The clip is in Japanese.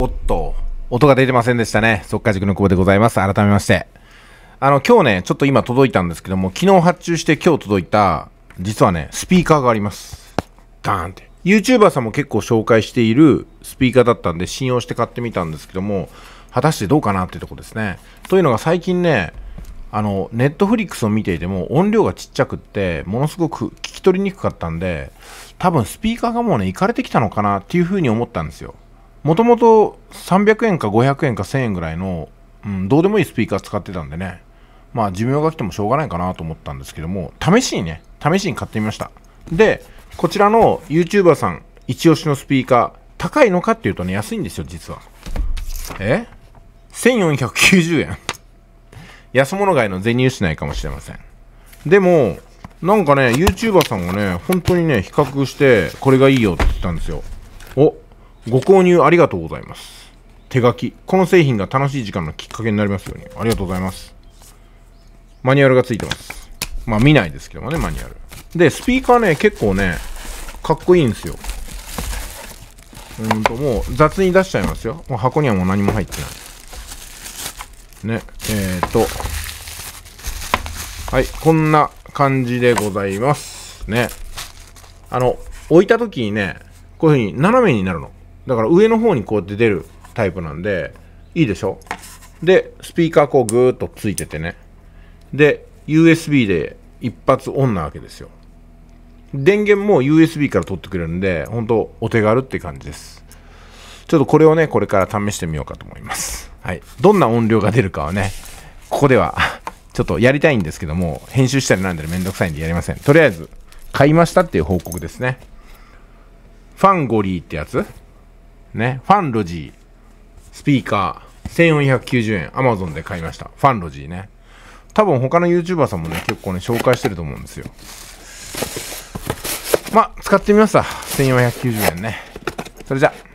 おっと、音が出てませんでしたね。速化塾の久保でございます。改めまして。あの、今日ね、ちょっと今届いたんですけども、昨日発注して今日届いた、実はね、スピーカーがあります。ダーンって。YouTuber さんも結構紹介しているスピーカーだったんで、信用して買ってみたんですけども、果たしてどうかなっていうとこですね。というのが最近ね、あの、ネットフリックスを見ていても音量がちっちゃくって、ものすごく聞き取りにくかったんで、多分スピーカーがもうね、いかれてきたのかなっていうふうに思ったんですよ。もともと300円か500円か1000円ぐらいの、うん、どうでもいいスピーカー使ってたんでね、まあ寿命が来てもしょうがないかなと思ったんですけども、試しにね、試しに買ってみました。で、こちらの YouTuber さん、一押しのスピーカー、高いのかっていうとね、安いんですよ、実は。え ?1490 円。安物買いの銭ないかもしれません。でも、なんかね、YouTuber さんがね、本当にね、比較して、これがいいよって言ったんですよ。ご購入ありがとうございます。手書き。この製品が楽しい時間のきっかけになりますように。ありがとうございます。マニュアルがついてます。まあ見ないですけどもね、マニュアル。で、スピーカーね、結構ね、かっこいいんですよ。うんと、もう雑に出しちゃいますよ。もう箱にはもう何も入ってない。ね、えーと。はい、こんな感じでございます。ね。あの、置いた時にね、こういう風に斜めになるの。だから上の方にこうやって出るタイプなんで、いいでしょで、スピーカーこうぐーっとついててね。で、USB で一発オンなわけですよ。電源も USB から取ってくれるんで、本当お手軽って感じです。ちょっとこれをね、これから試してみようかと思います。はい。どんな音量が出るかはね、ここでは ちょっとやりたいんですけども、編集したりなんだりめんどくさいんでやりません。とりあえず、買いましたっていう報告ですね。ファンゴリーってやつね、ファンロジー、スピーカー、1490円、アマゾンで買いました。ファンロジーね。多分他の YouTuber さんもね、結構ね、紹介してると思うんですよ。まあ、使ってみました。1490円ね。それじゃあ。